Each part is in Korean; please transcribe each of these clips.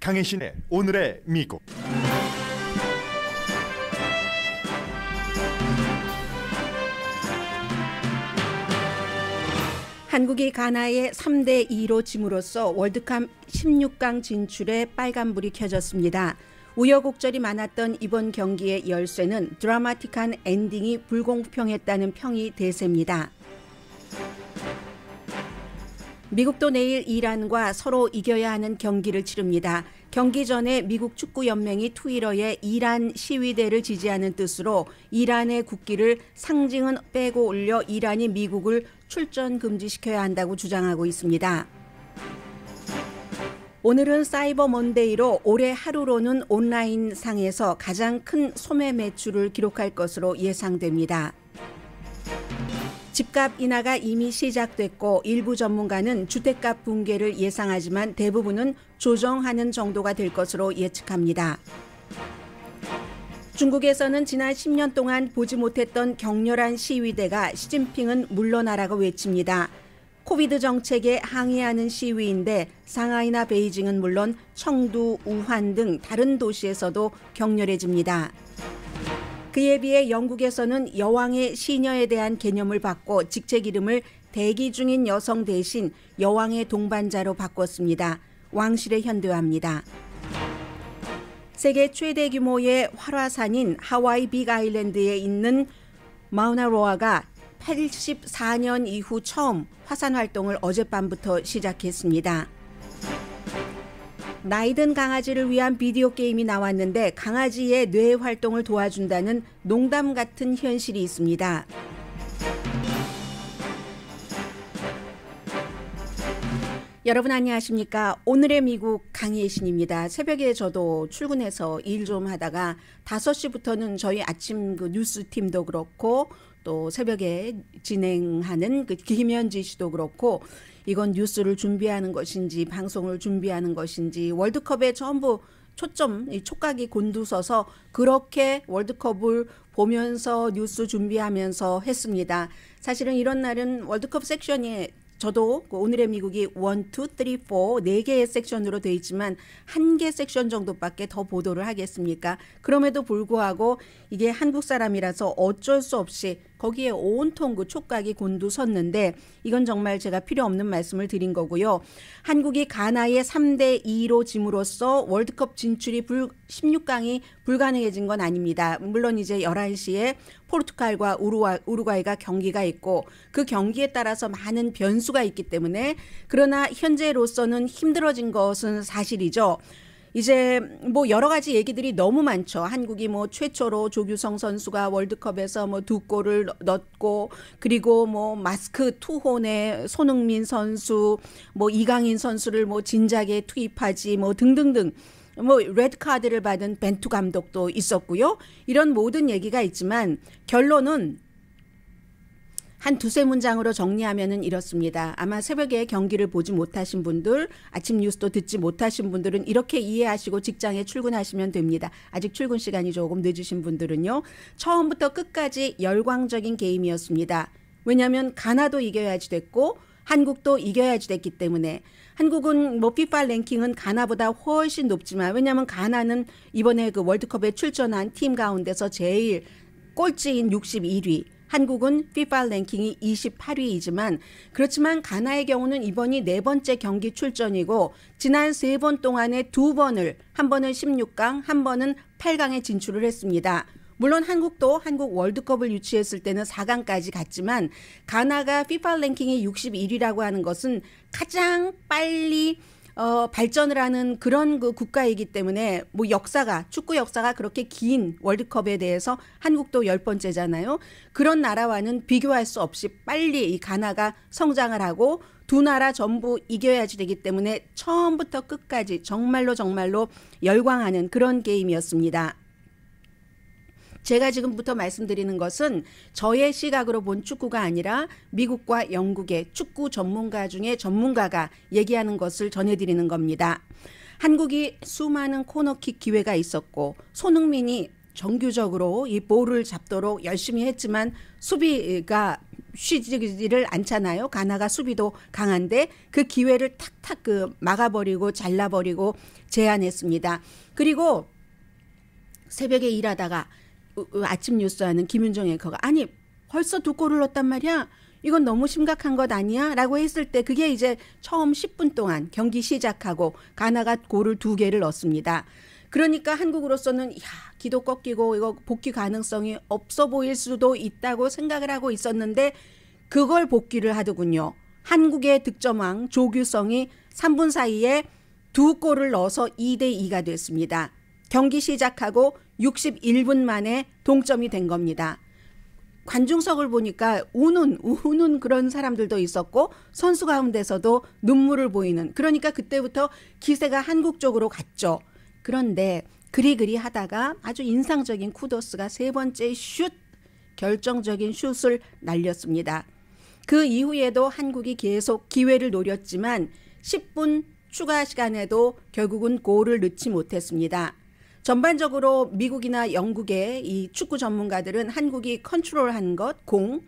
강혜신의 오늘의 미국 한국이 가나의 3대 2로 짐으로써 월드컵 16강 진출에 빨간불이 켜졌습니다. 우여곡절이 많았던 이번 경기의 열쇠는 드라마틱한 엔딩이 불공평했다는 평이 대세입니다. 미국도 내일 이란과 서로 이겨야 하는 경기를 치릅니다. 경기 전에 미국 축구연맹이 트위러에 이란 시위대를 지지하는 뜻으로 이란의 국기를 상징은 빼고 올려 이란이 미국을 출전 금지시켜야 한다고 주장하고 있습니다. 오늘은 사이버 먼데이로 올해 하루로는 온라인 상에서 가장 큰 소매 매출을 기록할 것으로 예상됩니다. 집값 인하가 이미 시작됐고 일부 전문가는 주택값 붕괴를 예상하지만 대부분은 조정하는 정도가 될 것으로 예측합니다. 중국에서는 지난 10년 동안 보지 못했던 격렬한 시위대가 시진핑은 물러나라고 외칩니다. 코비드 정책에 항의하는 시위인데 상하이나 베이징은 물론 청두, 우한 등 다른 도시에서도 격렬해집니다. 그에 비해 영국에서는 여왕의 시녀에 대한 개념을 바꿔 직책 이름을 대기 중인 여성 대신 여왕의 동반자로 바꿨습니다. 왕실의 현대화입니다. 세계 최대 규모의 활화산인 하와이 빅아일랜드에 있는 마우나로아가 84년 이후 처음 화산 활동을 어젯밤부터 시작했습니다. 나이든 강아지를 위한 비디오 게임이 나왔는데 강아지의 뇌 활동을 도와준다는 농담 같은 현실이 있습니다. 여러분 안녕하십니까? 오늘의 미국 강희의 신입니다. 새벽에 저도 출근해서 일 좀 하다가 5시부터는 저희 아침 그 뉴스팀도 그렇고 또 새벽에 진행하는 그 김현지 씨도 그렇고 이건 뉴스를 준비하는 것인지 방송을 준비하는 것인지 월드컵에 전부 초점, 이 촉각이 곤두서서 그렇게 월드컵을 보면서 뉴스 준비하면서 했습니다. 사실은 이런 날은 월드컵 섹션이 저도 그 오늘의 미국이 1, 2, 3, 4, 4개의 섹션으로 되어 있지만 한 개 섹션 정도밖에 더 보도를 하겠습니까? 그럼에도 불구하고 이게 한국 사람이라서 어쩔 수 없이 거기에 온통 그 촉각이 곤두섰는데 이건 정말 제가 필요 없는 말씀을 드린 거고요. 한국이 가나의 3대 2로 짐으로써 월드컵 진출이 불 16강이 불가능해진 건 아닙니다. 물론 이제 11시에 포르투갈과 우루와, 우루과이가 경기가 있고 그 경기에 따라서 많은 변수가 있기 때문에 그러나 현재로서는 힘들어진 것은 사실이죠. 이제 뭐 여러 가지 얘기들이 너무 많죠. 한국이 뭐 최초로 조규성 선수가 월드컵에서 뭐 두 골을 넣고 그리고 뭐 마스크 투혼에 손흥민 선수 뭐 이강인 선수를 뭐 진작에 투입하지 뭐 등등등 뭐 레드 카드를 받은 벤투 감독도 있었고요. 이런 모든 얘기가 있지만 결론은 한 두세 문장으로 정리하면은 이렇습니다. 아마 새벽에 경기를 보지 못하신 분들, 아침 뉴스도 듣지 못하신 분들은 이렇게 이해하시고 직장에 출근하시면 됩니다. 아직 출근 시간이 조금 늦으신 분들은요. 처음부터 끝까지 열광적인 게임이었습니다. 왜냐하면 가나도 이겨야지 됐고 한국도 이겨야지 됐기 때문에 한국은 뭐 피파 랭킹은 가나보다 훨씬 높지만 왜냐하면 가나는 이번에 그 월드컵에 출전한 팀 가운데서 제일 꼴찌인 61위. 한국은 FIFA 랭킹이 28위이지만 그렇지만 가나의 경우는 이번이 네 번째 경기 출전이고 지난 세 번 동안에 두 번을 한 번은 16강, 한 번은 8강에 진출을 했습니다. 물론 한국도 한국 월드컵을 유치했을 때는 4강까지 갔지만 가나가 FIFA 랭킹이 61위라고 하는 것은 가장 빨리 어, 발전을 하는 그런 그 국가이기 때문에 뭐 역사가 축구 역사가 그렇게 긴 월드컵에 대해서 한국도 열 번째잖아요. 그런 나라와는 비교할 수 없이 빨리 이 가나가 성장을 하고 두 나라 전부 이겨야지 되기 때문에 처음부터 끝까지 정말로 정말로 열광하는 그런 게임이었습니다. 제가 지금부터 말씀드리는 것은 저의 시각으로 본 축구가 아니라 미국과 영국의 축구 전문가 중에 전문가가 얘기하는 것을 전해드리는 겁니다. 한국이 수많은 코너킥 기회가 있었고 손흥민이 정규적으로 이 볼을 잡도록 열심히 했지만 수비가 쉬지를 않잖아요. 가나가 수비도 강한데 그 기회를 탁탁 그 막아버리고 잘라버리고 제한했습니다. 그리고 새벽에 일하다가 아침 뉴스하는 김윤정 앵커가 아니 벌써 두 골을 넣었단 말이야. 이건 너무 심각한 것 아니야? 라고 했을 때 그게 이제 처음 10분 동안 경기 시작하고 가나가 골을 두 개를 넣습니다. 그러니까 한국으로서는 야 기도 꺾이고 이거 복귀 가능성이 없어 보일 수도 있다고 생각을 하고 있었는데 그걸 복귀를 하더군요. 한국의 득점왕 조규성이 3분 사이에 두 골을 넣어서 2대 2가 됐습니다. 경기 시작하고 61분 만에 동점이 된 겁니다. 관중석을 보니까 우는 우는 그런 사람들도 있었고 선수 가운데서도 눈물을 보이는 그러니까 그때부터 기세가 한국 쪽으로 갔죠. 그런데 그리그리 하다가 아주 인상적인 쿠도스가 세 번째 슛 결정적인 슛을 날렸습니다. 그 이후에도 한국이 계속 기회를 노렸지만 10분 추가 시간에도 결국은 골을 넣지 못했습니다. 전반적으로 미국이나 영국의 이 축구 전문가들은 한국이 컨트롤한 것, 공,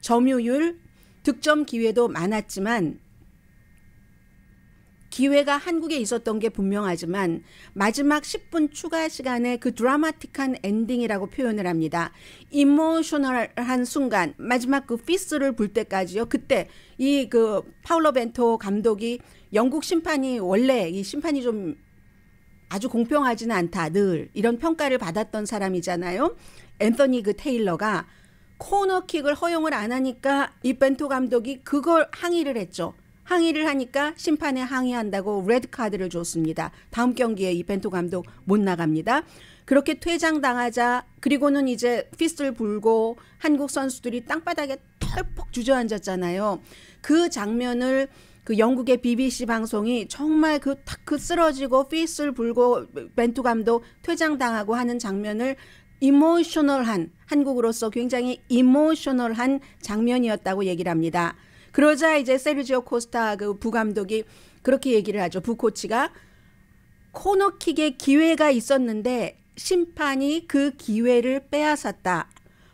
점유율, 득점 기회도 많았지만 기회가 한국에 있었던 게 분명하지만 마지막 10분 추가 시간에 그 드라마틱한 엔딩이라고 표현을 합니다. 이모셔널한 순간 마지막 그 피스를 불 때까지요. 그때 이 그 파울로 벤토 감독이 영국 심판이 원래 이 심판이 좀 아주 공평하지는 않다 늘 이런 평가를 받았던 사람이잖아요. 앤서니 그 테일러가 코너킥을 허용을 안 하니까 이 벤토 감독이 그걸 항의를 했죠. 항의를 하니까 심판에 항의한다고 레드 카드를 줬습니다. 다음 경기에 이 벤토 감독 못 나갑니다. 그렇게 퇴장당하자 그리고는 이제 피스를 불고 한국 선수들이 땅바닥에 털퍽 주저앉았잖아요. 그 장면을 그 영국의 BBC 방송이 정말 그 탁그 그 쓰러지고 피스를 불고 벤투 감독 퇴장당하고 하는 장면을 이모셔널한 한국으로서 굉장히 이모셔널한 장면이었다고 얘기를 합니다. 그러자 이제 세르지오 코스타 그 부감독이 그렇게 얘기를 하죠. 부코치가 코너킥의 기회가 있었는데 심판이 그 기회를 빼앗았다.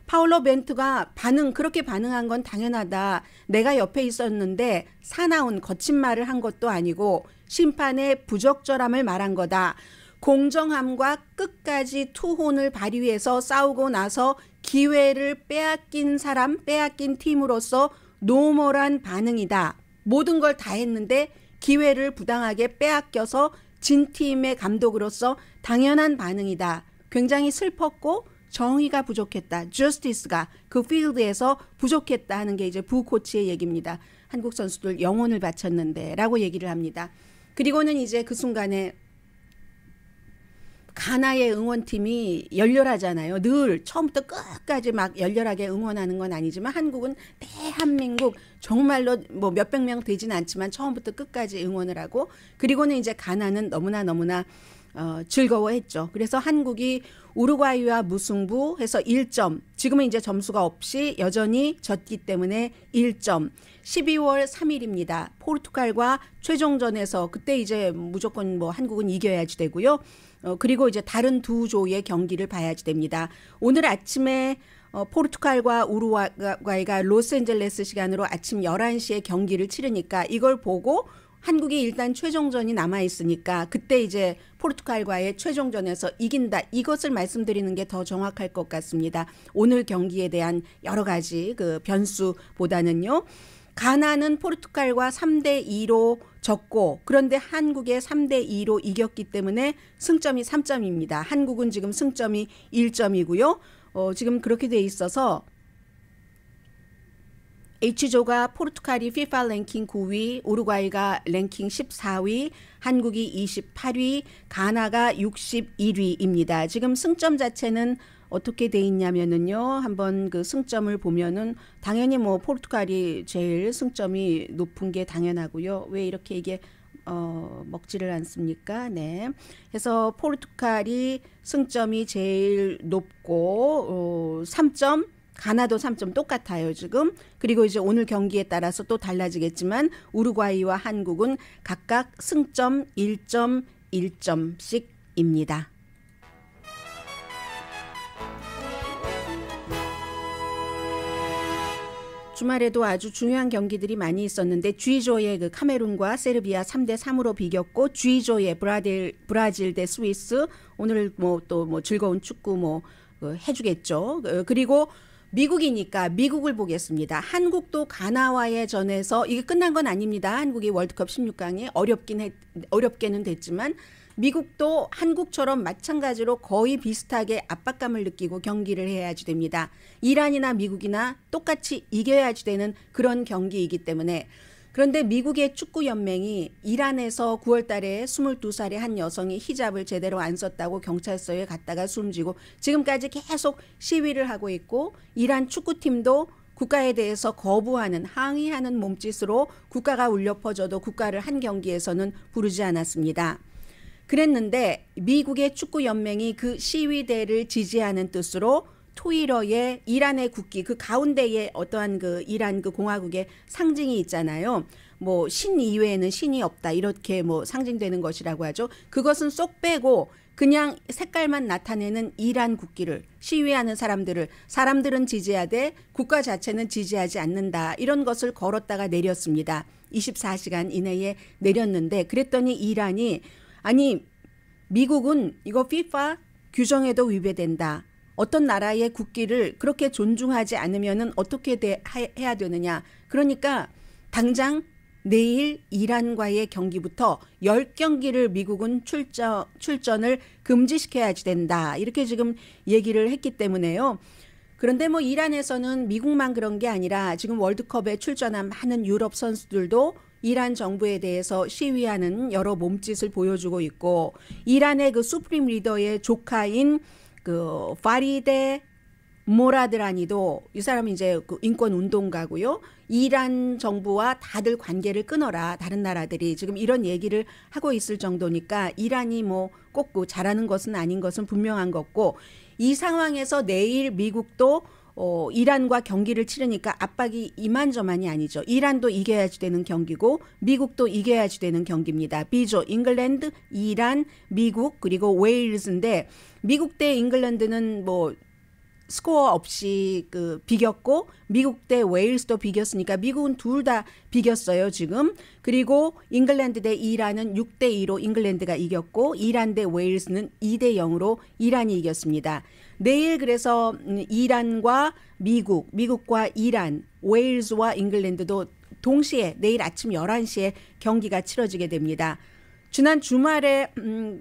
파울로 벤트가 반응 그렇게 반응한 건 당연하다. 내가 옆에 있었는데 사나운 거친 말을 한 것도 아니고 심판의 부적절함을 말한 거다. 공정함과 끝까지 투혼을 발휘해서 싸우고 나서 기회를 빼앗긴 사람, 빼앗긴 팀으로서 노멀한 반응이다. 모든 걸 다 했는데 기회를 부당하게 빼앗겨서 진 팀의 감독으로서 당연한 반응이다. 굉장히 슬펐고 정의가 부족했다. justice가 그 필드에서 부족했다 하는 게 이제 부 코치의 얘기입니다. 한국 선수들 영혼을 바쳤는데라고 얘기를 합니다. 그리고는 이제 그 순간에 가나의 응원팀이 열렬하잖아요. 늘 처음부터 끝까지 막 열렬하게 응원하는 건 아니지만 한국은 대한민국 정말로 뭐 몇백 명 되진 않지만 처음부터 끝까지 응원을 하고 그리고는 이제 가나는 너무나 너무나 어, 즐거워했죠. 그래서 한국이 우루과이와 무승부 해서 1점. 지금은 이제 점수가 없이 여전히 졌기 때문에 1점. 12월 3일입니다. 포르투갈과 최종전에서 그때 이제 무조건 뭐 한국은 이겨야지 되고요. 어, 그리고 이제 다른 두 조의 경기를 봐야지 됩니다. 오늘 아침에 어, 포르투갈과 우루과이가 로스앤젤레스 시간으로 아침 11시에 경기를 치르니까 이걸 보고 한국이 일단 최종전이 남아 있으니까 그때 이제 포르투갈과의 최종전에서 이긴다 이것을 말씀드리는 게 더 정확할 것 같습니다. 오늘 경기에 대한 여러 가지 그 변수보다는요. 가나는 포르투갈과 3대 2로 졌고 그런데 한국에 3대 2로 이겼기 때문에 승점이 3점입니다. 한국은 지금 승점이 1점이고요. 어, 지금 그렇게 돼 있어서 H조가 포르투갈이 FIFA 랭킹 9위, 우루과이가 랭킹 14위, 한국이 28위, 가나가 61위입니다. 지금 승점 자체는 어떻게 돼 있냐면은요. 한번 그 승점을 보면은 당연히 뭐 포르투갈이 제일 승점이 높은 게 당연하고요. 왜 이렇게 이게 어, 먹지를 않습니까? 네. 해서 포르투갈이 승점이 제일 높고 어, 3점 가나도 3점 똑같아요, 지금. 그리고 이제 오늘 경기에 따라서 또 달라지겠지만 우루과이와 한국은 각각 승점 1점 1점씩입니다. 주말에도 아주 중요한 경기들이 많이 있었는데 주이조의 그 카메룬과 세르비아 3대 3으로 비겼고 주이조의 브라질 브라질 대 스위스 오늘 뭐 또뭐 뭐 즐거운 축구 뭐 어, 해주겠죠. 어, 그리고 미국이니까 미국을 보겠습니다. 한국도 가나와의 전에서 이게 끝난 건 아닙니다. 한국이 월드컵 16강에 어렵긴 했, 어렵게는 됐지만 미국도 한국처럼 마찬가지로 거의 비슷하게 압박감을 느끼고 경기를 해야지 됩니다. 이란이나 미국이나 똑같이 이겨야지 되는 그런 경기이기 때문에 그런데 미국의 축구 연맹이 이란에서 9월 달에 22살의 한 여성이 히잡을 제대로 안 썼다고 경찰서에 갔다가 숨지고 지금까지 계속 시위를 하고 있고 이란 축구팀도 국가에 대해서 거부하는 항의하는 몸짓으로 국가가 울려 퍼져도 국가를 한 경기에서는 부르지 않았습니다. 그랬는데 미국의 축구 연맹이 그 시위대를 지지하는 뜻으로 토이러의 이란의 국기 그 가운데에 어떠한 그 이란 그 공화국의 상징이 있잖아요. 뭐 신 이외에는 신이 없다 이렇게 뭐 상징되는 것이라고 하죠. 그것은 쏙 빼고 그냥 색깔만 나타내는 이란 국기를 시위하는 사람들을 사람들은 지지하되 국가 자체는 지지하지 않는다 이런 것을 걸었다가 내렸습니다. 24시간 이내에 내렸는데 그랬더니 이란이 아니 미국은 이거 FIFA 규정에도 위배된다. 어떤 나라의 국기를 그렇게 존중하지 않으면 어떻게 대, 하, 해야 되느냐. 그러니까 당장 내일 이란과의 경기부터 열경기를 미국은 출전, 출전을 금지시켜야지 된다. 이렇게 지금 얘기를 했기 때문에요. 그런데 뭐 이란에서는 미국만 그런 게 아니라 지금 월드컵에 출전한 많은 유럽 선수들도 이란 정부에 대해서 시위하는 여러 몸짓을 보여주고 있고 이란의 그 수프림 리더의 조카인 그 파리데 모라드라니도 이 사람이 이제 그 인권 운동가고요. 이란 정부와 다들 관계를 끊어라. 다른 나라들이 지금 이런 얘기를 하고 있을 정도니까 이란이 뭐꼭 그 잘하는 것은 아닌 것은 분명한 것고 이 상황에서 내일 미국도 어, 이란과 경기를 치르니까 압박이 이만저만이 아니죠. 이란도 이겨야지 되는 경기고 미국도 이겨야지 되는 경기입니다. 비조 잉글랜드, 이란, 미국 그리고 웨일즈인데 미국 대 잉글랜드는 뭐 스코어 없이 그 비겼고 미국 대 웨일스도 비겼으니까 미국은 둘 다 비겼어요 지금 그리고 잉글랜드 대 이란은 6대 2로 잉글랜드가 이겼고 이란 대 웨일스는 2대 0으로 이란이 이겼습니다. 내일 그래서 음, 이란과 미국, 미국과 이란, 웨일즈와 잉글랜드도 동시에 내일 아침 11시에 경기가 치러지게 됩니다. 지난 주말에 음,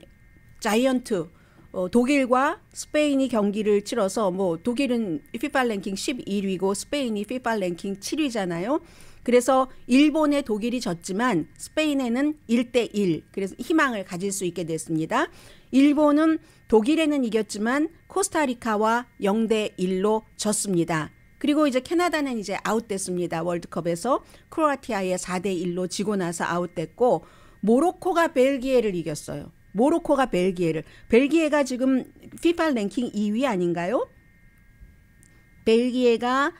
자이언트 어, 독일과 스페인이 경기를 치러서 뭐 독일은 피파 랭킹 11위고 스페인이 피파 랭킹 7위잖아요. 그래서 일본에 독일이 졌지만 스페인에는 1대 1. 그래서 희망을 가질 수 있게 됐습니다. 일본은 독일에는 이겼지만 코스타리카와 0대 1로 졌습니다. 그리고 이제 캐나다는 이제 아웃됐습니다. 월드컵에서 크로아티아에 4대 1로 지고 나서 아웃됐고 모로코가 벨기에를 이겼어요. 모로코가 벨기에를 벨기에가 지금 FIFA 랭킹 2위 아닌가요? 벨기에가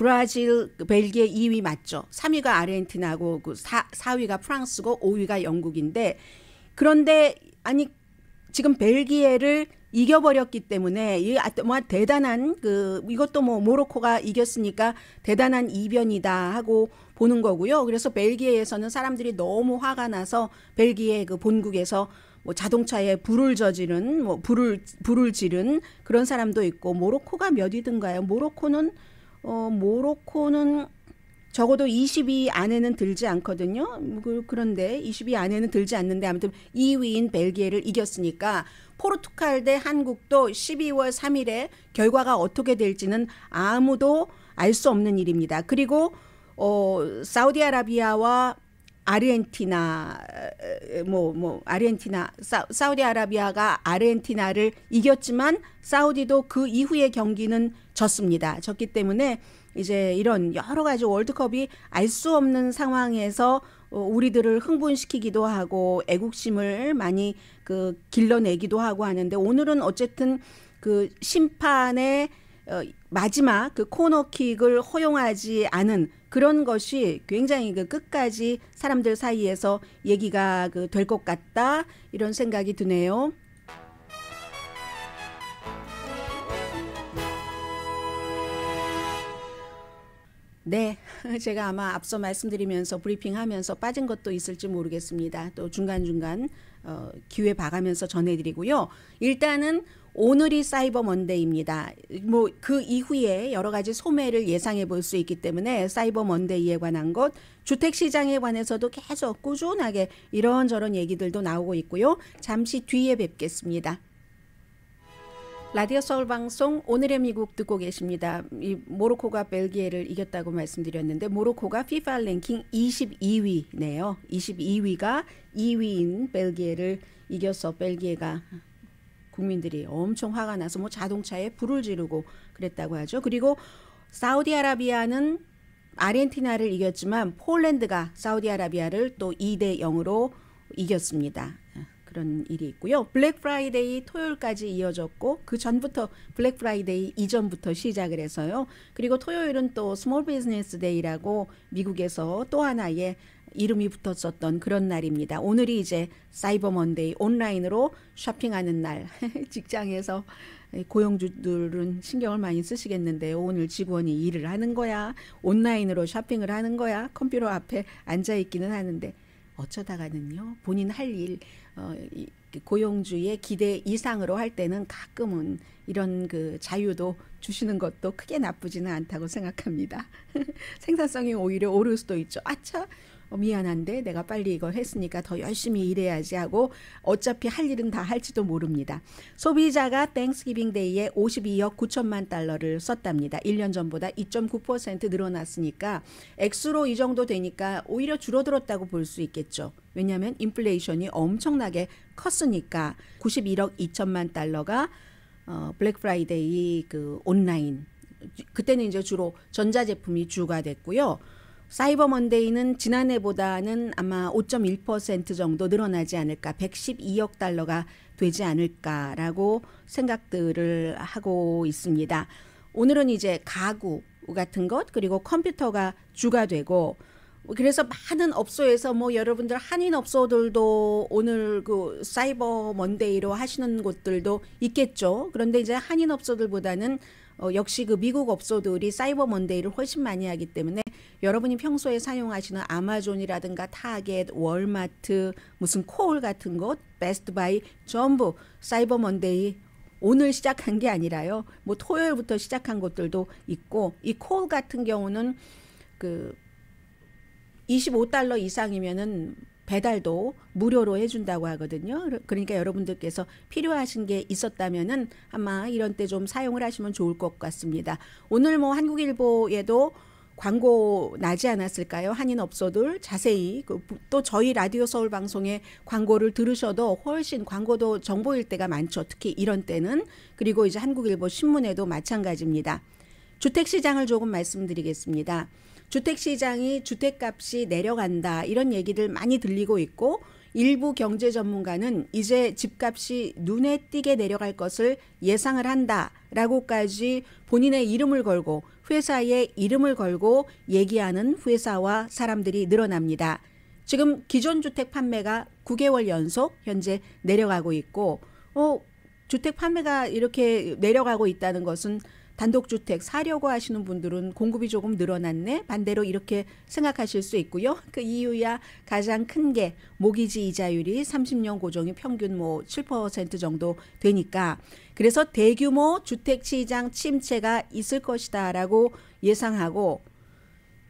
브라질, 그 벨기에 2위 맞죠. 3위가 아르헨티나고 그 4, 4위가 프랑스고 5위가 영국인데 그런데 아니 지금 벨기에를 이겨버렸기 때문에 이뭐 아, 대단한 그 이것도 뭐 모로코가 이겼으니까 대단한 이변이다 하고 보는 거고요. 그래서 벨기에에서는 사람들이 너무 화가 나서 벨기에 그 본국에서 뭐 자동차에 불을 저지른 뭐 불을 불을 지른 그런 사람도 있고 모로코가 몇 위든가요? 모로코는 어, 모로코는 적어도 20위 안에는 들지 않거든요. 그, 그런데 20위 안에는 들지 않는데 아무튼 2위인 벨기에를 이겼으니까 포르투갈 대 한국도 12월 3일에 결과가 어떻게 될지는 아무도 알 수 없는 일입니다. 그리고 어 사우디아라비아와 아르헨티나 뭐뭐 뭐, 아르헨티나 사, 사우디아라비아가 아르헨티나를 이겼지만 사우디도 그 이후의 경기는 졌습니다. 졌기 때문에 이제 이런 여러 가지 월드컵이 알 수 없는 상황에서 어, 우리들을 흥분시키기도 하고 애국심을 많이 그 길러내기도 하고 하는데 오늘은 어쨌든 그 심판의 어, 마지막 그 코너킥을 허용하지 않은 그런 것이 굉장히 그 끝까지 사람들 사이에서 얘기가 그 될 것 같다 이런 생각이 드네요. 네, 제가 아마 앞서 말씀드리면서 브리핑하면서 빠진 것도 있을지 모르겠습니다. 또 중간중간 어, 기회 봐가면서 전해드리고요. 일단은 오늘이 사이버 먼데이입니다. 뭐 그 이후에 여러 가지 소매를 예상해 볼 수 있기 때문에 사이버 먼데이에 관한 것, 주택 시장에 관해서도 계속 꾸준하게 이런저런 얘기들도 나오고 있고요. 잠시 뒤에 뵙겠습니다. 라디오 서울 방송 오늘의 미국 듣고 계십니다. 이 모로코가 벨기에를 이겼다고 말씀드렸는데 모로코가 FIFA 랭킹 22위네요. 22위가 2위인 벨기에를 이겨서 벨기에가 국민들이 엄청 화가 나서 뭐 자동차에 불을 지르고 그랬다고 하죠. 그리고 사우디아라비아는 아르헨티나를 이겼지만 폴란드가 사우디아라비아를 또 2대 0으로 이겼습니다. 그런 일이 있고요. 블랙 프라이데이 토요일까지 이어졌고 그 전부터 블랙 프라이데이 이전부터 시작을 해서요. 그리고 토요일은 또 스몰 비즈니스 데이라고 미국에서 또 하나의 이름이 붙었었던 그런 날입니다. 오늘이 이제 사이버 먼데이 온라인으로 쇼핑하는 날. 직장에서 고용주들은 신경을 많이 쓰시겠는데 요 오늘 직원이 일을 하는 거야. 온라인으로 쇼핑을 하는 거야. 컴퓨터 앞에 앉아 있기는 하는데 어쩌다가는요. 본인 할일 어, 이, 그 고용주의 기대 이상으로 할 때는 가끔은 이런 그 자유도 주시는 것도 크게 나쁘지는 않다고 생각합니다. 생산성이 오히려 오를 수도 있죠. 아차, 어, 미안한데 내가 빨리 이걸 했으니까 더 열심히 일해야지 하고 어차피 할 일은 다 할지도 모릅니다. 소비자가 땡스기빙 데이에 52억 9천만 달러를 썼답니다. 1년 전보다 2.9% 늘어났으니까 액수로 이 정도 되니까 오히려 줄어들었다고 볼 수 있겠죠. 왜냐하면 인플레이션이 엄청나게 컸으니까 91억 2천만 달러가 어, 블랙 프라이데이 그 온라인 그때는 이제 주로 전자제품이 주가 됐고요. 사이버 먼데이는 지난해보다는 아마 5.1% 정도 늘어나지 않을까, 112억 달러가 되지 않을까라고 생각들을 하고 있습니다. 오늘은 이제 가구 같은 것, 그리고 컴퓨터가 주가 되고, 그래서 많은 업소에서 뭐 여러분들 한인 업소들도 오늘 그 사이버 먼데이로 하시는 곳들도 있겠죠. 그런데 이제 한인 업소들보다는 어, 역시 그 미국 업소들이 사이버 먼데이를 훨씬 많이 하기 때문에 여러분이 평소에 사용하시는 아마존이라든가 타겟, 월마트, 무슨 콜 같은 곳, 베스트바이 전부 사이버 먼데이 오늘 시작한 게 아니라요. 뭐 토요일부터 시작한 것들도 있고 이 콜 같은 경우는 그 25달러 이상이면은 배달도 무료로 해준다고 하거든요. 그러니까 여러분들께서 필요하신 게 있었다면은 아마 이런 때 좀 사용을 하시면 좋을 것 같습니다. 오늘 뭐 한국일보에도 광고 나지 않았을까요? 한인 업소들 자세히 그 또 저희 라디오 서울 방송에 광고를 들으셔도 훨씬 광고도 정보일 때가 많죠. 특히 이런 때는 그리고 이제 한국일보 신문에도 마찬가지입니다. 주택 시장을 조금 말씀드리겠습니다. 주택 시장이 주택값이 내려간다 이런 얘기들 많이 들리고 있고 일부 경제 전문가는 이제 집값이 눈에 띄게 내려갈 것을 예상을 한다라고까지 본인의 이름을 걸고 회사의 이름을 걸고 얘기하는 회사와 사람들이 늘어납니다. 지금 기존 주택 판매가 9개월 연속 현재 내려가고 있고 어 주택 판매가 이렇게 내려가고 있다는 것은 단독주택 사려고 하시는 분들은 공급이 조금 늘어났네 반대로 이렇게 생각하실 수 있고요. 그 이유야 가장 큰 게 모기지 이자율이 30년 고정이 평균 뭐 7% 정도 되니까 그래서 대규모 주택 시장 침체가 있을 것이다라고 예상하고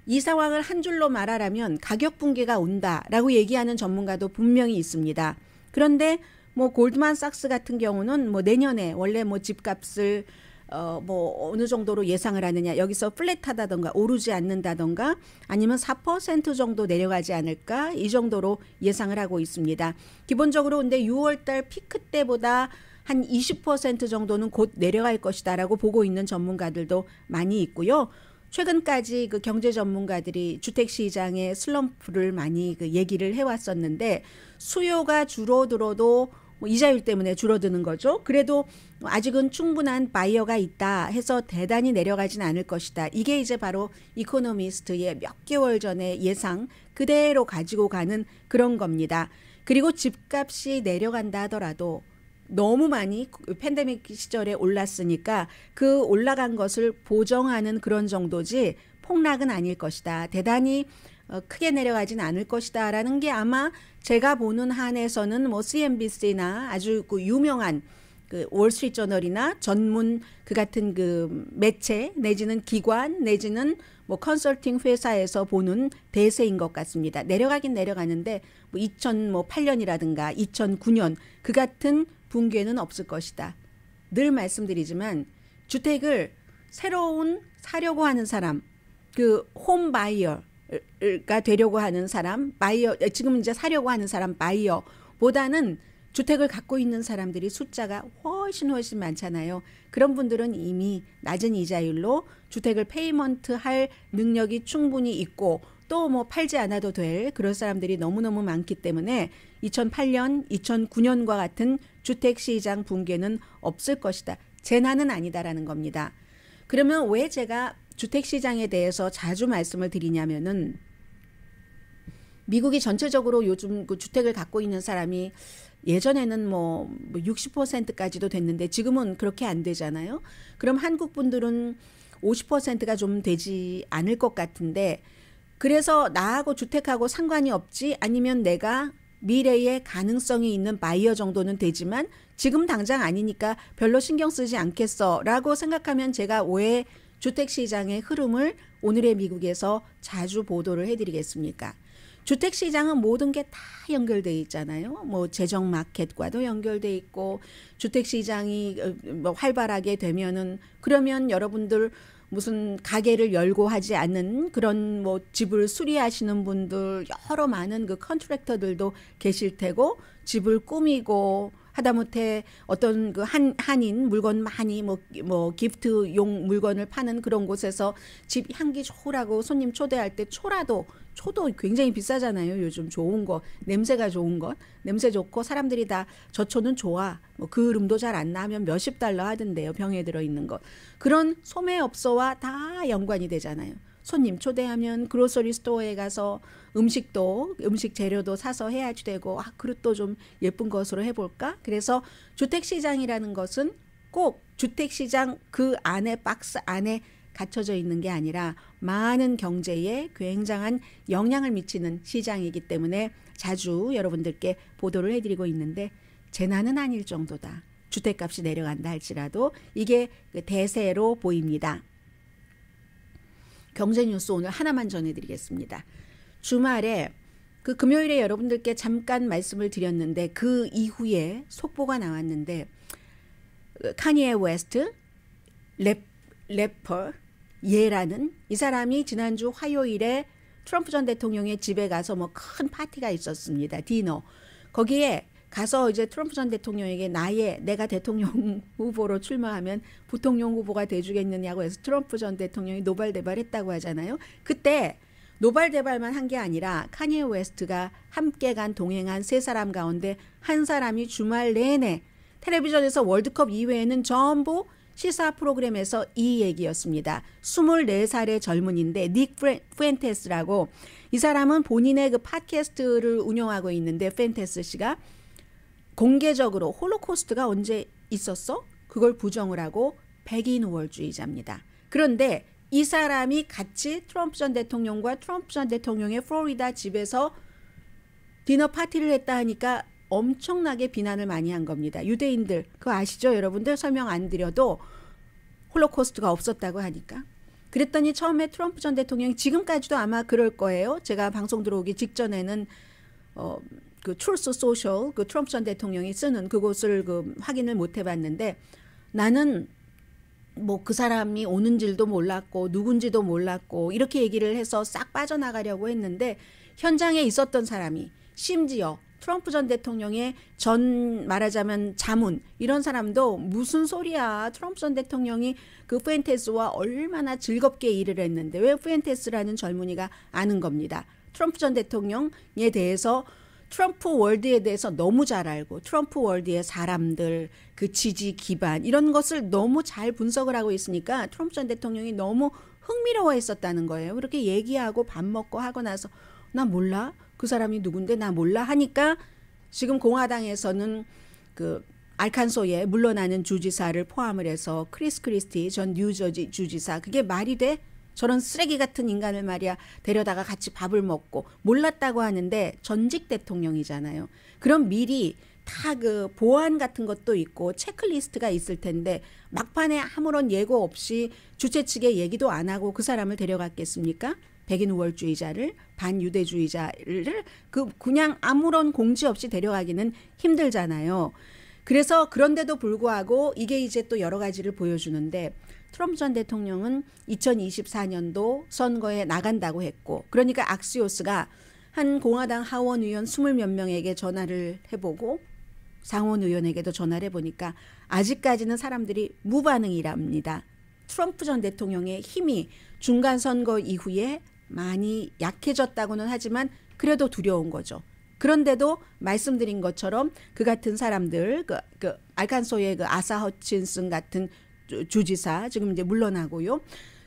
이 상황을 한 줄로 말하라면 가격 붕괴가 온다라고 얘기하는 전문가도 분명히 있습니다. 그런데 뭐 골드만삭스 같은 경우는 뭐 내년에 원래 뭐 집값을 어, 뭐 어느 정도로 예상을 하느냐 여기서 플랫하다던가 오르지 않는다던가 아니면 4% 정도 내려가지 않을까 이 정도로 예상을 하고 있습니다. 기본적으로 근데 6월달 피크 때보다 한 20% 정도는 곧 내려갈 것이다라고 보고 있는 전문가들도 많이 있고요. 최근까지 그 경제 전문가들이 주택 시장의 슬럼프를 많이 그 얘기를 해왔었는데 수요가 줄어들어도 뭐 이자율 때문에 줄어드는 거죠. 그래도 아직은 충분한 바이어가 있다 해서 대단히 내려가진 않을 것이다. 이게 이제 바로 이코노미스트의 몇 개월 전에 예상 그대로 가지고 가는 그런 겁니다. 그리고 집값이 내려간다 하더라도 너무 많이 팬데믹 시절에 올랐으니까 그 올라간 것을 보정하는 그런 정도지 폭락은 아닐 것이다. 대단히 어, 크게 내려가진 않을 것이다라는 게 아마 제가 보는 한에서는 뭐 CNBC나 아주 그 유명한 그 월스트리트 저널이나 전문 그 같은 그 매체 내지는 기관 내지는 뭐 컨설팅 회사에서 보는 대세인 것 같습니다. 내려가긴 내려가는데 뭐 2008년이라든가 2009년 그 같은 붕괴는 없을 것이다. 늘 말씀드리지만 주택을 새로운 사려고 하는 사람, 그 홈바이어, 가 되려고 하는 사람 바이어 지금 이제 사려고 하는 사람 바이어보다는 주택을 갖고 있는 사람들이 숫자가 훨씬 훨씬 많잖아요. 그런 분들은 이미 낮은 이자율로 주택을 페이먼트 할 능력이 충분히 있고 또 뭐 팔지 않아도 될 그런 사람들이 너무너무 많기 때문에 2008년, 2009년과 같은 주택 시장 붕괴는 없을 것이다. 재난은 아니다라는 겁니다. 그러면 왜 제가 주택 시장에 대해서 자주 말씀을 드리냐면은 미국이 전체적으로 요즘 그 주택을 갖고 있는 사람이 예전에는 뭐 60%까지도 뭐 됐는데 지금은 그렇게 안 되잖아요. 그럼 한국 분들은 50%가 좀 되지 않을 것 같은데 그래서 나하고 주택하고 상관이 없지 아니면 내가 미래에 가능성이 있는 바이어 정도는 되지만 지금 당장 아니니까 별로 신경 쓰지 않겠어라고 생각하면 제가 오해 주택 시장의 흐름을 오늘의 미국에서 자주 보도를 해드리겠습니까? 주택 시장은 모든 게 다 연결돼 있잖아요. 뭐 재정 마켓과도 연결돼 있고 주택 시장이 어, 뭐 활발하게 되면은 그러면 여러분들 무슨 가게를 열고 하지 않는 그런 뭐 집을 수리하시는 분들 여러 많은 그 컨트랙터들도 계실 테고 집을 꾸미고 하다못해 어떤 그 한, 한인 물건 많이 뭐, 뭐 기프트용 물건을 파는 그런 곳에서 집 향기 초라고 손님 초대할 때 초라도 초도 굉장히 비싸잖아요. 요즘 좋은 거 냄새가 좋은 거 냄새 좋고 사람들이 다저 초는 좋아 뭐그 흐름도 잘 안 나면 몇십 달러 하던데요 병에 들어 있는 거 그런 소매업소와 다 연관이 되잖아요. 손님 초대하면 그로서리 스토어에 가서 음식도 음식 재료도 사서 해야지 되고 아, 그릇도 좀 예쁜 것으로 해볼까? 그래서 주택 시장이라는 것은 꼭 주택 시장 그 안에 박스 안에 갇혀져 있는 게 아니라 많은 경제에 굉장한 영향을 미치는 시장이기 때문에 자주 여러분들께 보도를 해드리고 있는데 재난은 아닐 정도다. 주택값이 내려간다 할지라도 이게 그 대세로 보입니다. 경제 뉴스 오늘 하나만 전해드리겠습니다. 주말에 그 금요일에 여러분들께 잠깐 말씀을 드렸는데 그 이후에 속보가 나왔는데 카니에 웨스트 랩, 래퍼 예라는 이 사람이 지난주 화요일에 트럼프 전 대통령의 집에 가서 뭐 큰 파티가 있었습니다. 디너. 거기에 가서 이제 트럼프 전 대통령에게 나의 내가 대통령 후보로 출마하면 부통령 후보가 돼주겠느냐고 해서 트럼프 전 대통령이 노발대발했다고 하잖아요. 그때 노발대발만 한 게 아니라 카니에 웨스트가 함께 간 동행한 세 사람 가운데 한 사람이 주말 내내 텔레비전에서 월드컵 이외에는 전부 시사 프로그램에서 이 얘기였습니다. 24살의 젊은인데 닉 푸엔테스라고 이 사람은 본인의 그 팟캐스트를 운영하고 있는데 펜테스 씨가 공개적으로 홀로코스트가 언제 있었어? 그걸 부정을 하고 백인 우월주의자입니다. 그런데 이 사람이 같이 트럼프 전 대통령과 트럼프 전 대통령의 플로리다 집에서 디너 파티를 했다 하니까 엄청나게 비난을 많이 한 겁니다. 유대인들 그거 아시죠? 여러분들 설명 안 드려도 홀로코스트가 없었다고 하니까. 그랬더니 처음에 트럼프 전 대통령이 지금까지도 아마 그럴 거예요. 제가 방송 들어오기 직전에는 어그 트루스 소셜 그 트럼프 전 대통령이 쓰는 그곳을 그 확인을 못 해봤는데 나는 뭐 그 사람이 오는 줄도 몰랐고 누군지도 몰랐고 이렇게 얘기를 해서 싹 빠져나가려고 했는데 현장에 있었던 사람이 심지어 트럼프 전 대통령의 전 말하자면 자문 이런 사람도 무슨 소리야 트럼프 전 대통령이 그 푸엔테스와 얼마나 즐겁게 일을 했는데 왜 푸엔테스라는 젊은이가 아는 겁니다. 트럼프 전 대통령에 대해서 트럼프 월드에 대해서 너무 잘 알고 트럼프 월드의 사람들 그 지지 기반 이런 것을 너무 잘 분석을 하고 있으니까 트럼프 전 대통령이 너무 흥미로워 했었다는 거예요. 그렇게 얘기하고 밥 먹고 하고 나서 나 몰라 그 사람이 누군데 나 몰라 하니까 지금 공화당에서는 그 알칸소에 물러나는 주지사를 포함을 해서 크리스 크리스티 전 뉴저지 주지사 그게 말이 돼? 저런 쓰레기 같은 인간을 말이야 데려다가 같이 밥을 먹고 몰랐다고 하는데 전직 대통령이잖아요. 그럼 미리 다그 보안 같은 것도 있고 체크리스트가 있을 텐데 막판에 아무런 예고 없이 주최 측에 얘기도 안 하고 그 사람을 데려갔겠습니까? 백인 우월주의자를 반유대주의자를 그 그냥 아무런 공지 없이 데려가기는 힘들잖아요. 그래서 그런데도 불구하고 이게 이제 또 여러 가지를 보여주는데 트럼프 전 대통령은 2024년도 선거에 나간다고 했고 그러니까 악시오스가 한 공화당 하원 의원 20몇 명에게 전화를 해보고 상원 의원에게도 전화를 해보니까 아직까지는 사람들이 무반응이랍니다. 트럼프 전 대통령의 힘이 중간 선거 이후에 많이 약해졌다고는 하지만 그래도 두려운 거죠. 그런데도 말씀드린 것처럼 그 같은 사람들, 그, 그 알칸소의 그 아사 허친슨 같은 주지사 지금 이제 물러나고요.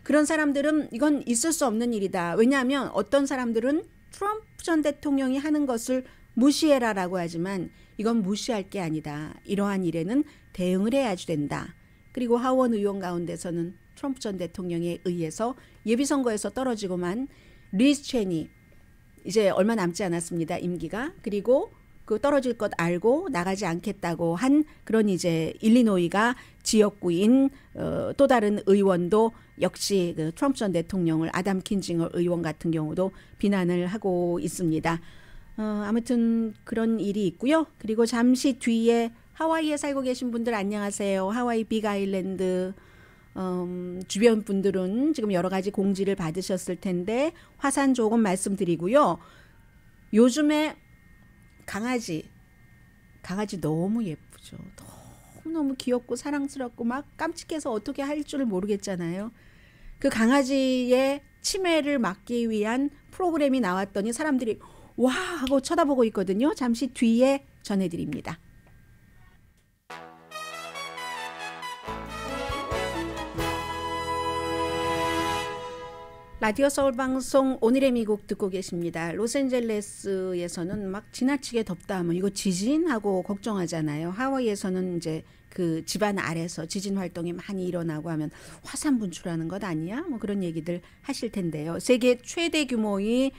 그런 사람들은 이건 있을 수 없는 일이다. 왜냐하면 어떤 사람들은 트럼프 전 대통령이 하는 것을 무시해라라고 하지만 이건 무시할 게 아니다. 이러한 일에는 대응을 해야지 된다. 그리고 하원 의원 가운데서는 트럼프 전 대통령에 의해서 예비선거에서 떨어지고만 리스 체니 이제 얼마 남지 않았습니다. 임기가 그리고 그 떨어질 것 알고 나가지 않겠다고 한 그런 이제 일리노이가 지역구인 어, 또 다른 의원도 역시 그 트럼프 전 대통령을 아담 킨징어 의원 같은 경우도 비난을 하고 있습니다. 어, 아무튼 그런 일이 있고요. 그리고 잠시 뒤에 하와이에 살고 계신 분들 안녕하세요. 하와이 비가일랜드 음, 주변 분들은 지금 여러 가지 공지를 받으셨을 텐데 화산 조금 말씀드리고요. 요즘에 강아지 강아지 너무 예쁘죠. 너무너무 귀엽고 사랑스럽고 막 깜찍해서 어떻게 할 줄을 모르겠잖아요. 그 강아지의 치매를 막기 위한 프로그램이 나왔더니 사람들이 와 하고 쳐다보고 있거든요. 잠시 뒤에 전해드립니다. 라디오 서울 방송 오늘의 미국 듣고 계십니다. 로스앤젤레스에서는 막 지나치게 덥다 하면 뭐 이거 지진하고 걱정하잖아요. 하와이에서는 이제 그 집안 아래서 지진 활동이 많이 일어나고 하면 화산 분출하는 것 아니야? 뭐 그런 얘기들 하실 텐데요. 세계 최대 규모의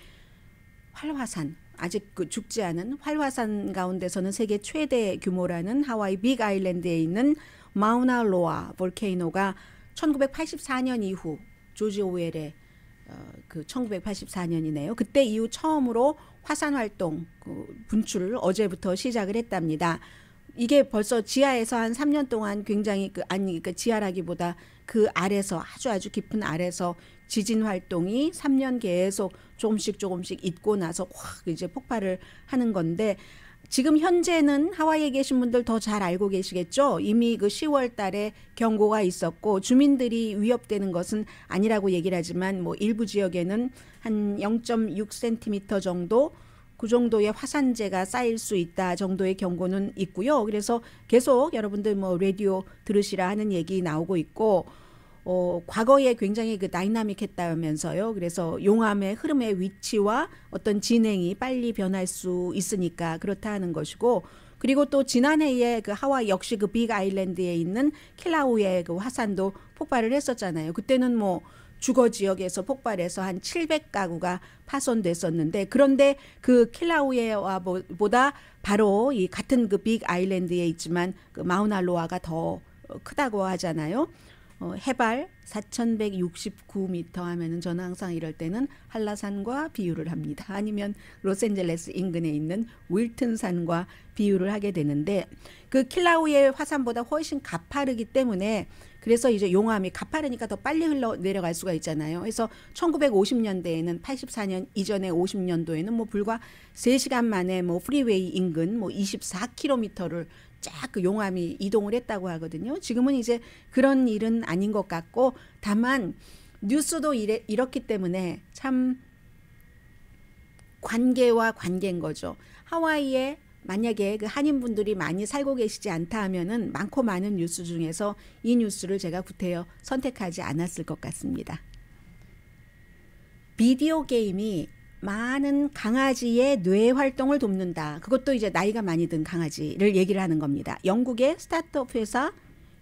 활화산 아직 그 죽지 않은 활화산 가운데서는 세계 최대 규모라는 하와이 빅 아일랜드에 있는 마우나로아 볼케이노가 1984년 이후 조지 오웰의 어, 그 1984년이네요. 그때 이후 처음으로 화산 활동 그 분출을 어제부터 시작을 했답니다. 이게 벌써 지하에서 한 3년 동안 굉장히 그 아니 그니까 지하라기보다 그 아래서 아주 아주 깊은 아래서 지진 활동이 3년 계속 조금씩 조금씩 있고 나서 확 이제 폭발을 하는 건데 지금 현재는 하와이에 계신 분들 더 잘 알고 계시겠죠? 이미 그 10월 달에 경고가 있었고 주민들이 위협되는 것은 아니라고 얘기를 하지만 뭐 일부 지역에는 한 0.6cm 정도 그 정도의 화산재가 쌓일 수 있다 정도의 경고는 있고요. 그래서 계속 여러분들 뭐 라디오 들으시라 하는 얘기 나오고 있고 어, 과거에 굉장히 그 다이나믹했다면서요. 그래서 용암의 흐름의 위치와 어떤 진행이 빨리 변할 수 있으니까 그렇다 는 것이고 그리고 또 지난해에 그 하와이 역시 그 빅 아일랜드에 있는 킬라우의 그 화산도 폭발을 했었잖아요. 그때는 뭐 주거 지역에서 폭발해서 한 700가구가 파손됐었는데 그런데 그 킬라우에와 보다 바로 이 같은 그 빅 아일랜드에 있지만 그 마우나로아가 더 크다고 하잖아요. 어, 해발 4,169m 하면은 저는 항상 이럴 때는 한라산과 비유를 합니다. 아니면 로스앤젤레스 인근에 있는 윌튼산과 비유를 하게 되는데 그 킬라우의 화산보다 훨씬 가파르기 때문에 그래서 이제 용암이 가파르니까 더 빨리 흘러 내려갈 수가 있잖아요. 그래서 1950년대에는 84년 이전에 50년도에는 뭐 불과 3시간 만에 뭐 프리웨이 인근 뭐 24km를 쫙그 용암이 이동을 했다고 하거든요. 지금은 이제 그런 일은 아닌 것 같고 다만 뉴스도 이래, 이렇기 때문에 참 관계와 관계인 거죠. 하와이에 만약에 그 한인분들이 많이 살고 계시지 않다 하면은 많고 많은 뉴스 중에서 이 뉴스를 제가 구태여 선택하지 않았을 것 같습니다. 비디오 게임이 많은 강아지의 뇌 활동을 돕는다. 그것도 이제 나이가 많이 든 강아지를 얘기를 하는 겁니다. 영국의 스타트업 회사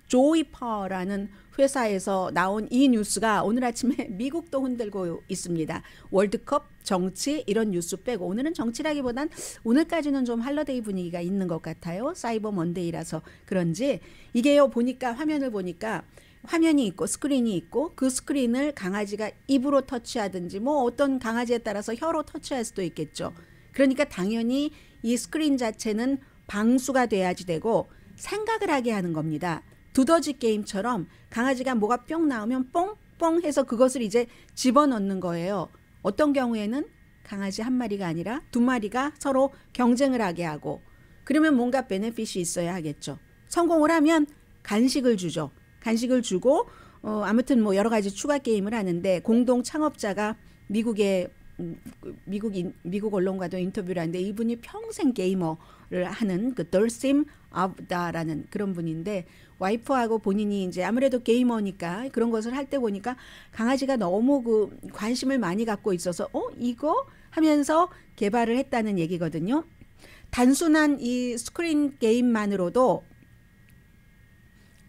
조이퍼라는 회사에서 나온 이 뉴스가 오늘 아침에 미국도 흔들고 있습니다. 월드컵, 정치 이런 뉴스 빼고 오늘은 정치라기보단 오늘까지는 좀 할러데이 분위기가 있는 것 같아요. 사이버 먼데이라서 그런지 이게요 보니까 화면을 보니까 화면이 있고 스크린이 있고 그 스크린을 강아지가 입으로 터치하든지 뭐 어떤 강아지에 따라서 혀로 터치할 수도 있겠죠. 그러니까 당연히 이 스크린 자체는 방수가 돼야지 되고 생각을 하게 하는 겁니다. 두더지 게임처럼 강아지가 뭐가 뿅 나오면 뽕뽕 해서 그것을 이제 집어넣는 거예요. 어떤 경우에는 강아지 한 마리가 아니라 두 마리가 서로 경쟁을 하게 하고 그러면 뭔가 베네핏이 있어야 하겠죠. 성공을 하면 간식을 주죠. 간식을 주고 어 아무튼 뭐 여러 가지 추가 게임을 하는데 공동 창업자가 미국의 음, 그 미국 인, 미국 언론과도 인터뷰를 하는데 이분이 평생 게이머를 하는 그 덜심 아브다라는 그런 분인데 와이프하고 본인이 이제 아무래도 게이머니까 그런 것을 할 때 보니까 강아지가 너무 그 관심을 많이 갖고 있어서 어 이거 하면서 개발을 했다는 얘기거든요. 단순한 이 스크린 게임만으로도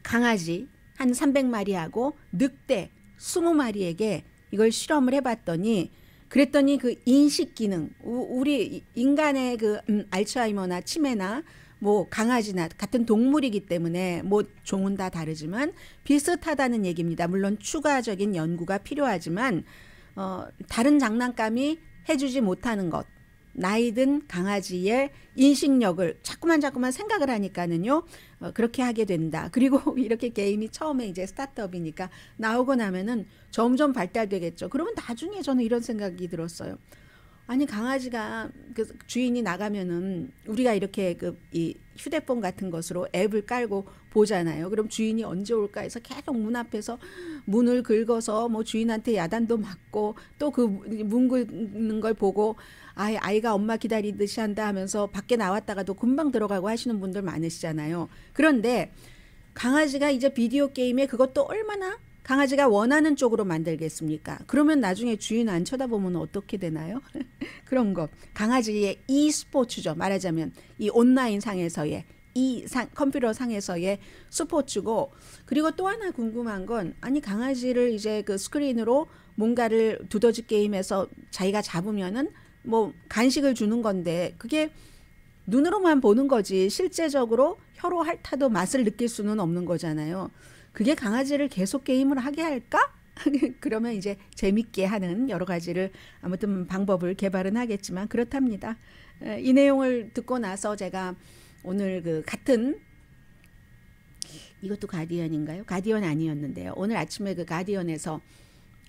강아지 한 300마리하고 늑대 20마리에게 이걸 실험을 해봤더니 그랬더니 그 인식 기능 우리 인간의 그 음, 알츠하이머나 치매나 뭐 강아지나 같은 동물이기 때문에 뭐 종은 다 다르지만 비슷하다는 얘기입니다. 물론 추가적인 연구가 필요하지만 어, 다른 장난감이 해주지 못하는 것 나이든 강아지의 인식력을 자꾸만 자꾸만 생각을 하니까는요 어, 그렇게 하게 된다. 그리고 이렇게 게임이 처음에 이제 스타트업이니까 나오고 나면은 점점 발달되겠죠. 그러면 나중에 저는 이런 생각이 들었어요. 아니 강아지가 그 주인이 나가면은 우리가 이렇게 그이 휴대폰 같은 것으로 앱을 깔고 보잖아요. 그럼 주인이 언제 올까 해서 계속 문 앞에서 문을 긁어서 뭐 주인한테 야단도 맞고 또 그 문 긁는 걸 보고 아이 아이가 엄마 기다리듯이 한다 하면서 밖에 나왔다가도 금방 들어가고 하시는 분들 많으시잖아요. 그런데 강아지가 이제 비디오 게임에 그것도 얼마나 강아지가 원하는 쪽으로 만들겠습니까? 그러면 나중에 주인 안 쳐다보면 어떻게 되나요? 그런 거. 강아지의 e 스포츠죠. 말하자면 이 온라인 상에서의 이 상, 컴퓨터 상에서의 스포츠고 그리고 또 하나 궁금한 건 아니 강아지를 이제 그 스크린으로 뭔가를 두더지 게임에서 자기가 잡으면은 뭐 간식을 주는 건데 그게 눈으로만 보는 거지 실제적으로 혀로 핥아도 맛을 느낄 수는 없는 거잖아요. 그게 강아지를 계속 게임을 하게 할까? 그러면 이제 재밌게 하는 여러 가지를 아무튼 방법을 개발은 하겠지만 그렇답니다. 이 내용을 듣고 나서 제가 오늘 그 같은 이것도 가디언인가요? 가디언 아니었는데요. 오늘 아침에 그 가디언에서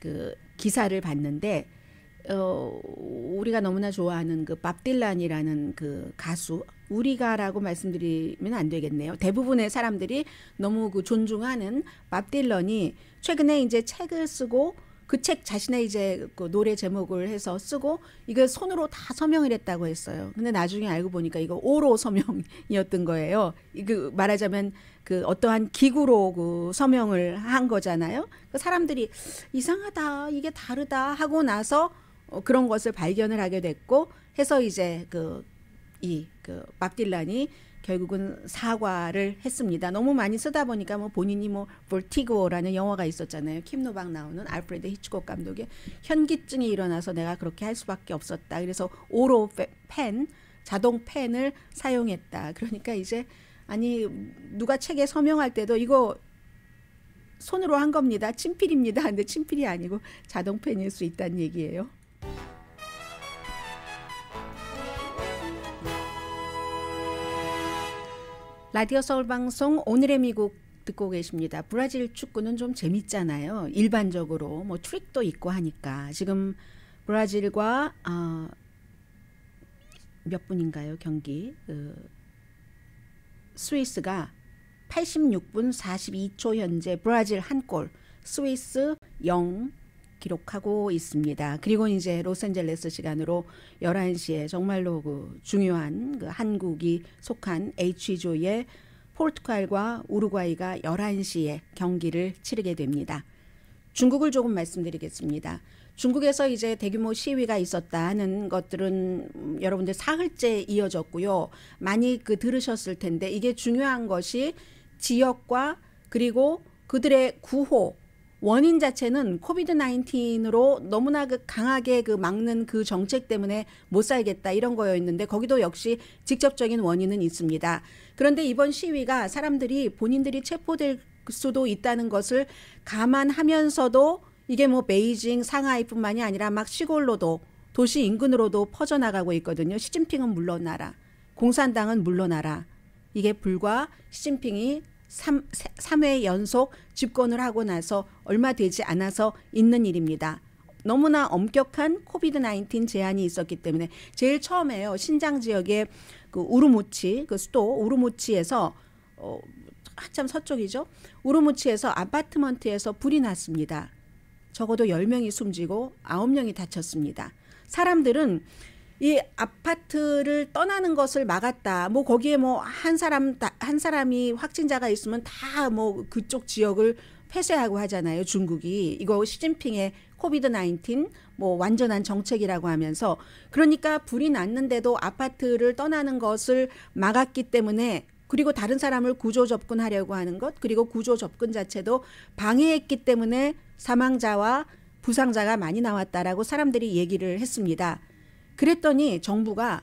그 기사를 봤는데 어, 우리가 너무나 좋아하는 그밥 딜란이라는 그 가수 우리가라고 말씀드리면 안 되겠네요. 대부분의 사람들이 너무 그 존중하는 밥 딜런이 최근에 이제 책을 쓰고 그 책 자신의 이제 그 노래 제목을 해서 쓰고 이걸 손으로 다 서명을 했다고 했어요. 근데 나중에 알고 보니까 이거 오로 서명이었던 거예요. 이그 말하자면 그 어떠한 기구로 그 서명을 한 거잖아요. 그 사람들이 이상하다, 이게 다르다 하고 나서 어, 그런 것을 발견을 하게 됐고 해서 이제 그 이그 밥딜란이 결국은 사과를 했습니다. 너무 많이 쓰다 보니까 뭐 본인이 뭐 볼티고라는 영화가 있었잖아요. 킴노박 나오는 알프레드 히치콕 감독의 현기증이 일어나서 내가 그렇게 할 수밖에 없었다. 그래서 오로 펜 자동 펜을 사용했다. 그러니까 이제 아니 누가 책에 서명할 때도 이거 손으로 한 겁니다. 친필입니다. 근데 친필이 아니고 자동 펜일 수 있다는 얘기예요. 라디오 서울 방송 오늘의 미국 듣고 계십니다. 브라질 축구는 좀 재밌잖아요. 일반적으로 뭐 트릭도 있고 하니까 지금 브라질과 어, 몇 분인가요 경기? 어, 스위스가 86분 42초 현재 브라질 한 골, 스위스 0 기록하고 있습니다. 그리고 이제 로스앤젤레스 시간으로 11시에 정말로 그 중요한 그 한국이 속한 H조의 포르투갈과 우루과이가 11시에 경기를 치르게 됩니다. 중국을 조금 말씀드리겠습니다. 중국에서 이제 대규모 시위가 있었다는 것들은 음, 여러분들 사흘째 이어졌고요. 많이 그 들으셨을 텐데 이게 중요한 것이 지역과 그리고 그들의 구호 원인 자체는 코비드 19으로 너무나 그 강하게 그 막는 그 정책 때문에 못 살겠다 이런 거였는데 거기도 역시 직접적인 원인은 있습니다. 그런데 이번 시위가 사람들이 본인들이 체포될 수도 있다는 것을 감안하면서도 이게 뭐 베이징, 상하이뿐만이 아니라 막 시골로도 도시 인근으로도 퍼져나가고 있거든요. 시진핑은 물러나라. 공산당은 물러나라. 이게 불과 시진핑이 3, 3회 연속 집권을 하고 나서 얼마 되지 않아서 있는 일입니다. 너무나 엄격한 코비드 나인 제한이 있었기 때문에 제일 처음에요. 신장 지역의 그 우르무치, 그 수도 우르무치에서 어, 한참 서쪽이죠. 우르무치에서 아파트먼트에서 불이 났습니다. 적어도 열명이 숨지고 아 명이 다쳤습니다. 사람들은 이 아파트를 떠나는 것을 막았다. 뭐 거기에 뭐 한 사람 한 사람이 확진자가 있으면 다 뭐 그쪽 지역을 폐쇄하고 하잖아요. 중국이 이거 시진핑의 코비드 19뭐 완전한 정책이라고 하면서 그러니까 불이 났는데도 아파트를 떠나는 것을 막았기 때문에 그리고 다른 사람을 구조 접근하려고 하는 것 그리고 구조 접근 자체도 방해했기 때문에 사망자와 부상자가 많이 나왔다라고 사람들이 얘기를 했습니다. 그랬더니 정부가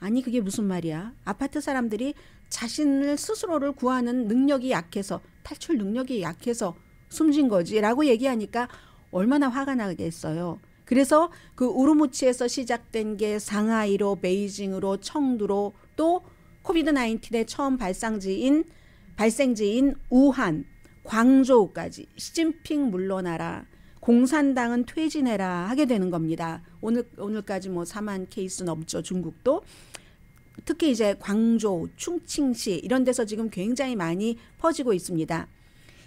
아니 그게 무슨 말이야? 아파트 사람들이 자신을 스스로를 구하는 능력이 약해서 탈출 능력이 약해서 숨진 거지라고 얘기하니까 얼마나 화가 나겠어요. 그래서 그 우르무치에서 시작된 게 상하이로 베이징으로 청두로 또 코비드 나인틴의 처음 발상지인 발생지인 우한, 광저우까지 시진핑 물러나라 공산당은 퇴진해라 하게 되는 겁니다. 오늘 오늘까지 뭐 4만 케이스 는없죠 중국도. 특히 이제 광저우, 충칭시 이런 데서 지금 굉장히 많이 퍼지고 있습니다.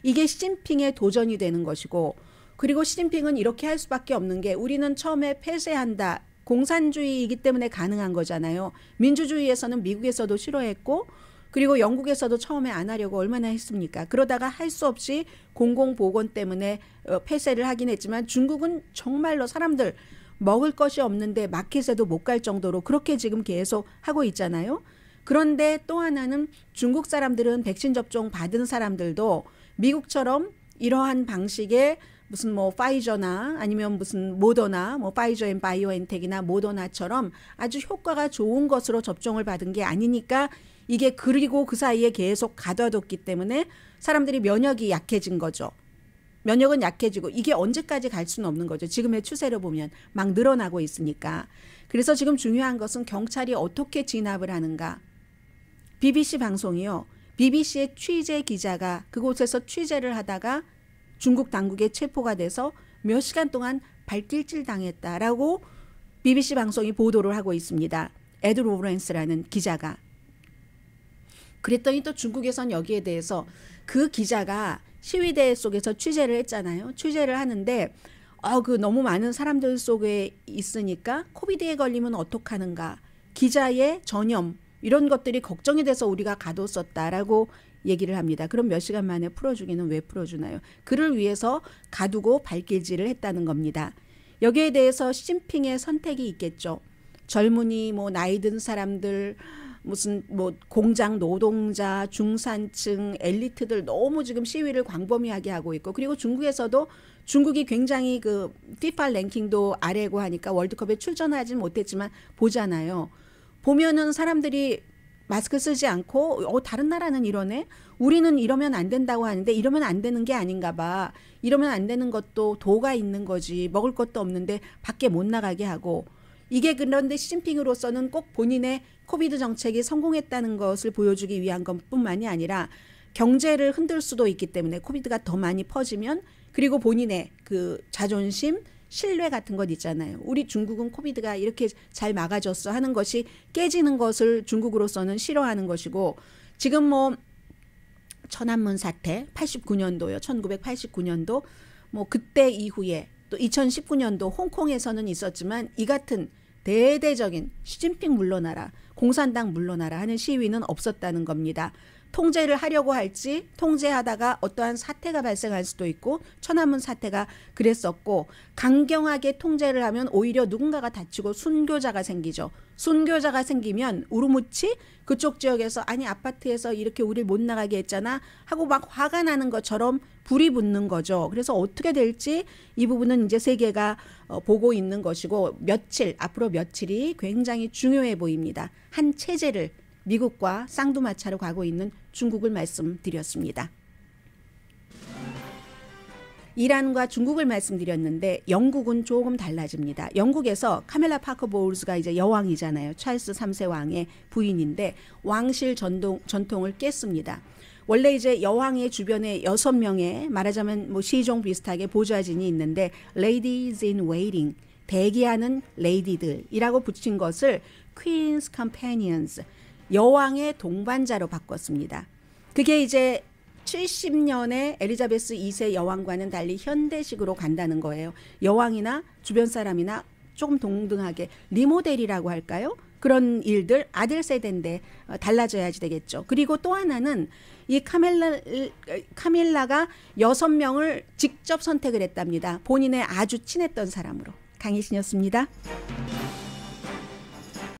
이게 시진핑의 도전이 되는 것이고 그리고 시진핑은 이렇게 할 수밖에 없는 게 우리는 처음에 폐쇄한다. 공산주의이기 때문에 가능한 거잖아요. 민주주의에서는 미국에서도 싫어했고 그리고 영국에서도 처음에 안 하려고 얼마나 했습니까? 그러다가 할 수 없이 공공보건 때문에 어, 폐쇄를 하긴 했지만 중국은 정말로 사람들 먹을 것이 없는데 마켓에도 못 갈 정도로 그렇게 지금 계속 하고 있잖아요. 그런데 또 하나는 중국 사람들은 백신 접종 받은 사람들도 미국처럼 이러한 방식의 무슨 뭐 파이저나 아니면 무슨 모더나 뭐 파이저 앤 바이오엔텍이나 모더나처럼 아주 효과가 좋은 것으로 접종을 받은 게 아니니까 이게 그리고 그 사이에 계속 가둬뒀기 때문에 사람들이 면역이 약해진 거죠. 면역은 약해지고 이게 언제까지 갈 수는 없는 거죠. 지금의 추세를 보면 막 늘어나고 있으니까. 그래서 지금 중요한 것은 경찰이 어떻게 진압을 하는가. BBC 방송이요. BBC의 취재 기자가 그곳에서 취재를 하다가 중국 당국에 체포가 돼서 몇 시간 동안 발길질 당했다라고 BBC 방송이 보도를 하고 있습니다. 에드 로렌스라는 브 기자가 그랬더니 또 중국에선 여기에 대해서 그 기자가 시위대 속에서 취재를 했잖아요. 취재를 하는데 어, 그 너무 많은 사람들 속에 있으니까 코비드에 걸리면 어떡하는가. 기자의 전염 이런 것들이 걱정이 돼서 우리가 가뒀었다라고 얘기를 합니다. 그럼 몇 시간 만에 풀어주기는 왜 풀어주나요? 그를 위해서 가두고 발길질을 했다는 겁니다. 여기에 대해서 시진핑의 선택이 있겠죠. 젊은이, 뭐 나이 든 사람들, 무슨 뭐 공장 노동자, 중산층, 엘리트들 너무 지금 시위를 광범위하게 하고 있고 그리고 중국에서도 중국이 굉장히 그 피파 랭킹도 아래고 하니까 월드컵에 출전하지 못했지만 보잖아요. 보면은 사람들이 마스크 쓰지 않고 어 다른 나라는 이러네. 우리는 이러면 안 된다고 하는데 이러면 안 되는 게 아닌가 봐. 이러면 안 되는 것도 도가 있는 거지. 먹을 것도 없는데 밖에 못 나가게 하고 이게 그런데 시진핑으로서는 꼭 본인의 코비드 정책이 성공했다는 것을 보여주기 위한 것뿐만이 아니라 경제를 흔들 수도 있기 때문에 코비드가 더 많이 퍼지면 그리고 본인의 그 자존심 신뢰 같은 것 있잖아요. 우리 중국은 코비드가 이렇게 잘 막아줬어 하는 것이 깨지는 것을 중국으로서는 싫어하는 것이고 지금 뭐 천안문 사태 89년도요. 1989년도 뭐 그때 이후에 또 2019년도 홍콩에서는 있었지만 이 같은 대대적인 시진핑 물러나라, 공산당 물러나라 하는 시위는 없었다는 겁니다. 통제를 하려고 할지 통제하다가 어떠한 사태가 발생할 수도 있고 천안문 사태가 그랬었고 강경하게 통제를 하면 오히려 누군가가 다치고 순교자가 생기죠. 순교자가 생기면 우르무치 그쪽 지역에서 아니 아파트에서 이렇게 우리 못 나가게 했잖아 하고 막 화가 나는 것처럼 불이 붙는 거죠. 그래서 어떻게 될지 이 부분은 이제 세계가 어, 보고 있는 것이고 며칠 앞으로 며칠이 굉장히 중요해 보입니다. 한 체제를 미국과 쌍두마차로 가고 있는 중국을 말씀드렸습니다. 이란과 중국을 말씀드렸는데 영국은 조금 달라집니다. 영국에서 카멜라 파커 보울스가 이제 여왕이잖아요. 찰스 3세 왕의 부인인데 왕실 전동, 전통을 깼습니다. 원래 이제 여왕의 주변에 여섯 명의 말하자면 뭐 시종 비슷하게 보좌진이 있는데 ladies in waiting 대기하는 레이디들이라고 붙인 것을 Queen's Companions 여왕의 동반자로 바꿨습니다. 그게 이제 70년의 엘리자베스 2세 여왕과는 달리 현대식으로 간다는 거예요. 여왕이나 주변 사람이나 조금 동등하게 리모델이라고 할까요? 그런 일들 아들 세대인데 어, 달라져야지 되겠죠. 그리고 또 하나는 이 카멜라 어, 카밀라가 여섯 명을 직접 선택을 했답니다. 본인의 아주 친했던 사람으로 강희신이었습니다.